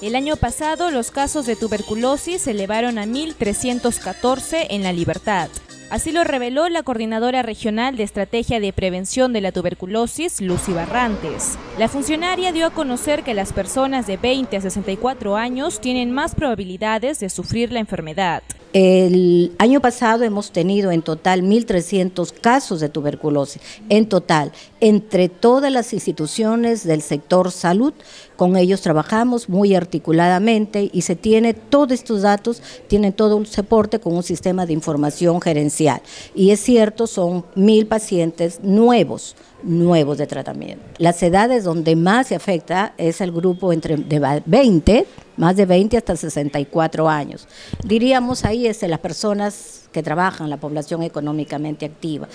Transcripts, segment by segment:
El año pasado los casos de tuberculosis se elevaron a 1.314 en la libertad. Así lo reveló la coordinadora regional de Estrategia de Prevención de la Tuberculosis, Lucy Barrantes. La funcionaria dio a conocer que las personas de 20 a 64 años tienen más probabilidades de sufrir la enfermedad. El año pasado hemos tenido en total 1.300 casos de tuberculosis, en total, entre todas las instituciones del sector salud, con ellos trabajamos muy articuladamente y se tiene todos estos datos, tienen todo un soporte con un sistema de información gerencial. Y es cierto, son mil pacientes nuevos nuevos de tratamiento. Las edades donde más se afecta es el grupo entre de 20, más de 20 hasta 64 años. Diríamos ahí es de las personas que trabajan, la población económicamente activa.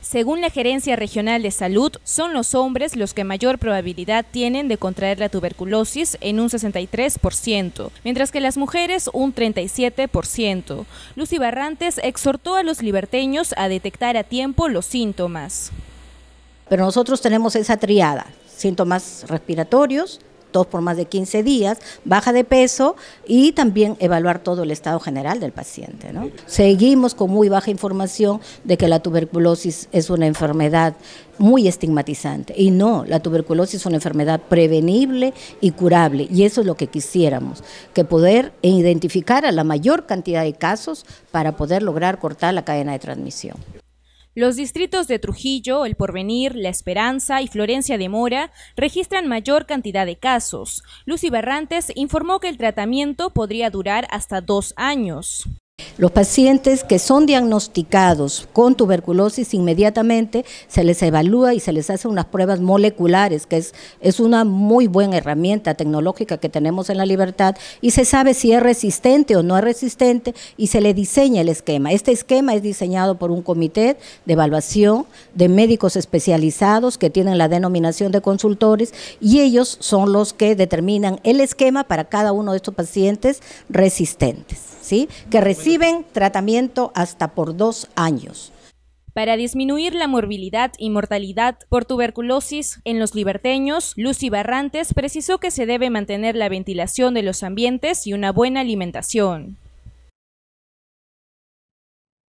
Según la Gerencia Regional de Salud, son los hombres los que mayor probabilidad tienen de contraer la tuberculosis en un 63%, mientras que las mujeres un 37%. Lucy Barrantes exhortó a los liberteños a detectar a tiempo los síntomas. Pero nosotros tenemos esa triada, síntomas respiratorios, dos por más de 15 días, baja de peso y también evaluar todo el estado general del paciente. Seguimos con muy baja información de que la tuberculosis es una enfermedad muy estigmatizante y no, la tuberculosis es una enfermedad prevenible y curable y eso es lo que quisiéramos, que poder identificar a la mayor cantidad de casos para poder lograr cortar la cadena de transmisión. Los distritos de Trujillo, El Porvenir, La Esperanza y Florencia de Mora registran mayor cantidad de casos. Lucy Barrantes informó que el tratamiento podría durar hasta dos años. Los pacientes que son diagnosticados con tuberculosis inmediatamente se les evalúa y se les hace unas pruebas moleculares, que es, es una muy buena herramienta tecnológica que tenemos en la libertad, y se sabe si es resistente o no es resistente y se le diseña el esquema. Este esquema es diseñado por un comité de evaluación de médicos especializados que tienen la denominación de consultores y ellos son los que determinan el esquema para cada uno de estos pacientes resistentes, ¿sí? Que reciben tratamiento hasta por dos años. Para disminuir la morbilidad y mortalidad por tuberculosis en los liberteños, Lucy Barrantes precisó que se debe mantener la ventilación de los ambientes y una buena alimentación.